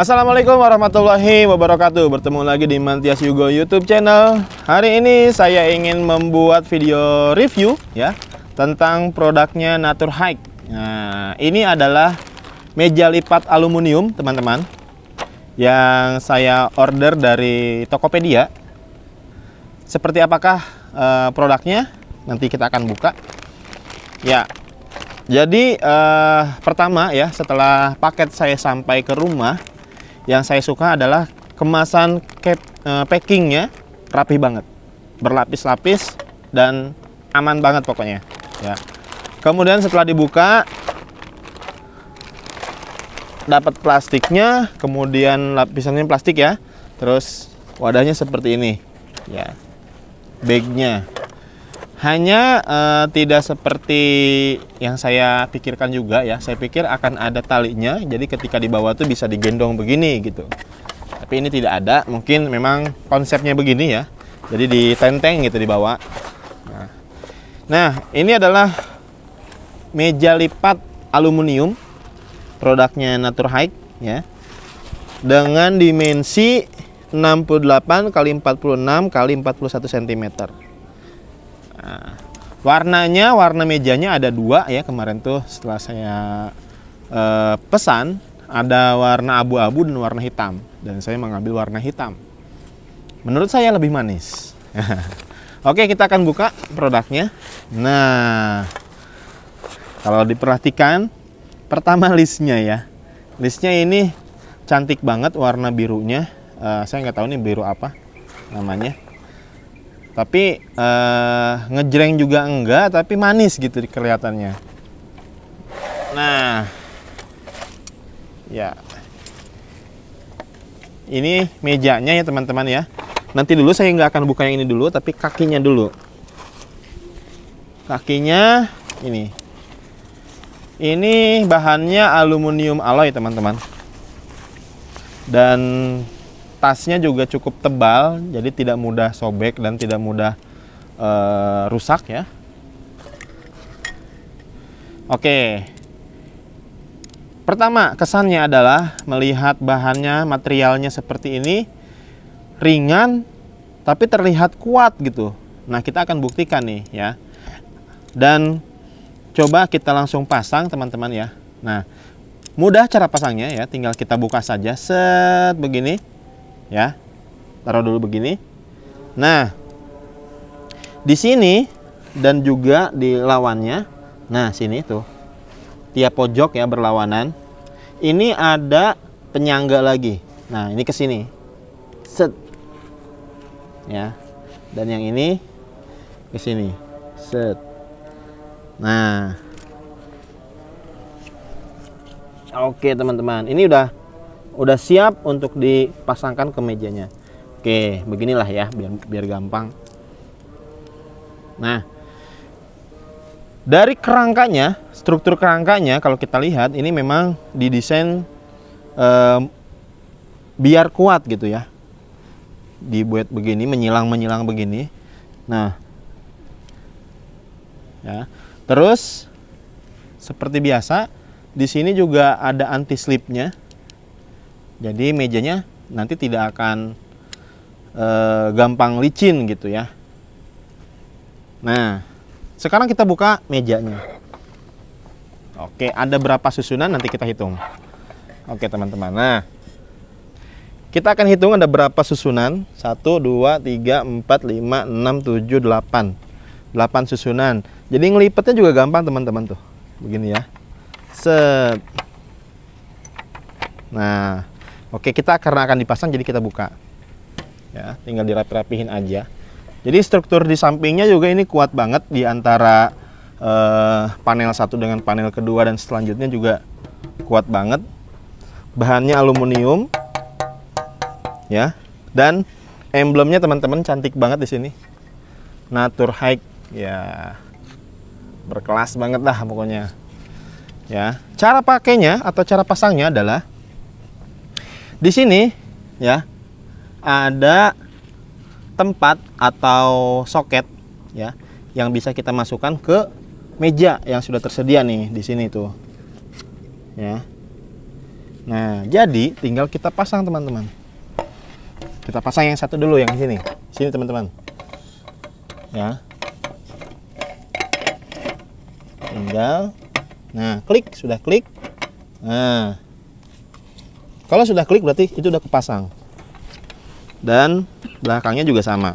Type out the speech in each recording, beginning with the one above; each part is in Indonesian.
Assalamualaikum warahmatullahi wabarakatuh Bertemu lagi di Mantias Yugo YouTube channel Hari ini saya ingin membuat video review ya Tentang produknya Natur Hike Nah ini adalah meja lipat aluminium teman-teman Yang saya order dari Tokopedia Seperti apakah uh, produknya Nanti kita akan buka Ya jadi uh, pertama ya setelah paket saya sampai ke rumah yang saya suka adalah kemasan cap, eh, packingnya rapi banget berlapis-lapis dan aman banget pokoknya ya kemudian setelah dibuka dapat plastiknya kemudian lapisannya plastik ya terus wadahnya seperti ini ya bagnya hanya uh, tidak seperti yang saya pikirkan juga ya saya pikir akan ada talinya jadi ketika dibawa bawah tuh bisa digendong begini gitu tapi ini tidak ada mungkin memang konsepnya begini ya jadi ditenteng gitu dibawa. nah, nah ini adalah meja lipat aluminium produknya Naturhike ya dengan dimensi 68 kali 46 kali 41 cm Nah, warnanya, warna mejanya ada dua ya kemarin tuh setelah saya eh, pesan ada warna abu-abu dan warna hitam dan saya mengambil warna hitam. Menurut saya lebih manis. Oke, kita akan buka produknya. Nah, kalau diperhatikan pertama listnya ya. Listnya ini cantik banget warna birunya. Uh, saya nggak tahu nih biru apa namanya tapi uh, ngejreng juga enggak tapi manis gitu kelihatannya nah ya ini mejanya ya teman-teman ya nanti dulu saya nggak akan buka yang ini dulu tapi kakinya dulu kakinya ini ini bahannya aluminium alloy teman-teman dan tasnya juga cukup tebal jadi tidak mudah sobek dan tidak mudah uh, rusak ya oke pertama kesannya adalah melihat bahannya materialnya seperti ini ringan tapi terlihat kuat gitu nah kita akan buktikan nih ya dan coba kita langsung pasang teman-teman ya nah mudah cara pasangnya ya tinggal kita buka saja set begini ya. Taruh dulu begini. Nah, di sini dan juga di lawannya. Nah, sini tuh. Tiap pojok ya berlawanan. Ini ada penyangga lagi. Nah, ini ke sini. Set. Ya. Dan yang ini ke sini. Set. Nah. Oke, teman-teman. Ini udah udah siap untuk dipasangkan ke mejanya. Oke, beginilah ya biar biar gampang. Nah, dari kerangkanya, struktur kerangkanya kalau kita lihat ini memang didesain eh, biar kuat gitu ya. Dibuat begini, menyilang-menyilang begini. Nah, ya. Terus seperti biasa, di sini juga ada anti slipnya jadi mejanya nanti tidak akan e, gampang licin gitu ya. Nah, sekarang kita buka mejanya. Oke, ada berapa susunan nanti kita hitung. Oke, teman-teman. Nah, kita akan hitung ada berapa susunan. 1 2 3 4 5 6 7 8. 8 susunan. Jadi ngelipetnya juga gampang, teman-teman tuh. Begini ya. Set. Nah, Oke, kita karena akan dipasang jadi kita buka. Ya, tinggal dirapi-rapihin aja. Jadi struktur di sampingnya juga ini kuat banget di antara eh, panel satu dengan panel kedua dan selanjutnya juga kuat banget. Bahannya aluminium. Ya. Dan emblemnya teman-teman cantik banget di sini. Nature Hike ya. Berkelas banget lah pokoknya. Ya. Cara pakainya atau cara pasangnya adalah di sini ya ada tempat atau soket ya yang bisa kita masukkan ke meja yang sudah tersedia nih di sini tuh. Ya. Nah, jadi tinggal kita pasang teman-teman. Kita pasang yang satu dulu yang di sini. Sini teman-teman. Ya. Tinggal nah klik sudah klik. Nah, kalau sudah klik berarti itu sudah kepasang. Dan belakangnya juga sama.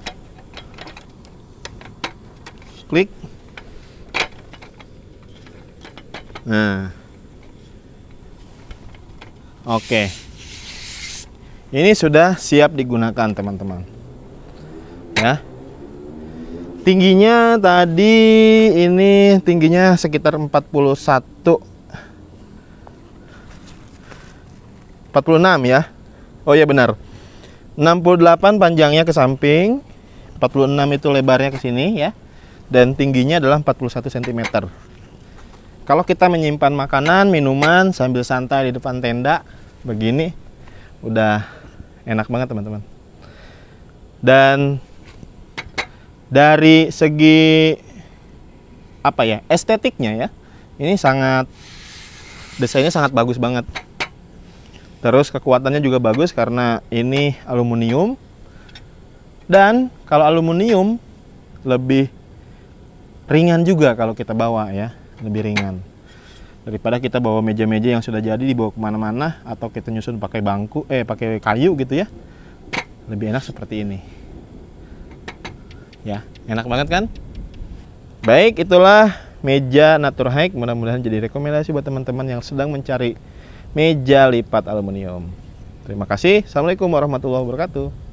Klik. Nah. Oke. Ini sudah siap digunakan, teman-teman. Ya. Tingginya tadi ini tingginya sekitar 41 46 ya. Oh iya benar. 68 panjangnya ke samping, 46 itu lebarnya ke sini ya. Dan tingginya adalah 41 cm. Kalau kita menyimpan makanan, minuman sambil santai di depan tenda begini udah enak banget teman-teman. Dan dari segi apa ya? estetiknya ya. Ini sangat desainnya sangat bagus banget. Terus kekuatannya juga bagus karena ini aluminium. Dan kalau aluminium lebih ringan juga kalau kita bawa ya, lebih ringan. Daripada kita bawa meja-meja yang sudah jadi dibawa kemana-mana atau kita nyusun pakai bangku, eh pakai kayu gitu ya. Lebih enak seperti ini. Ya, enak banget kan? Baik, itulah meja Natur Hike. Mudah-mudahan jadi rekomendasi buat teman-teman yang sedang mencari meja lipat aluminium. Terima kasih. Assalamualaikum warahmatullahi wabarakatuh.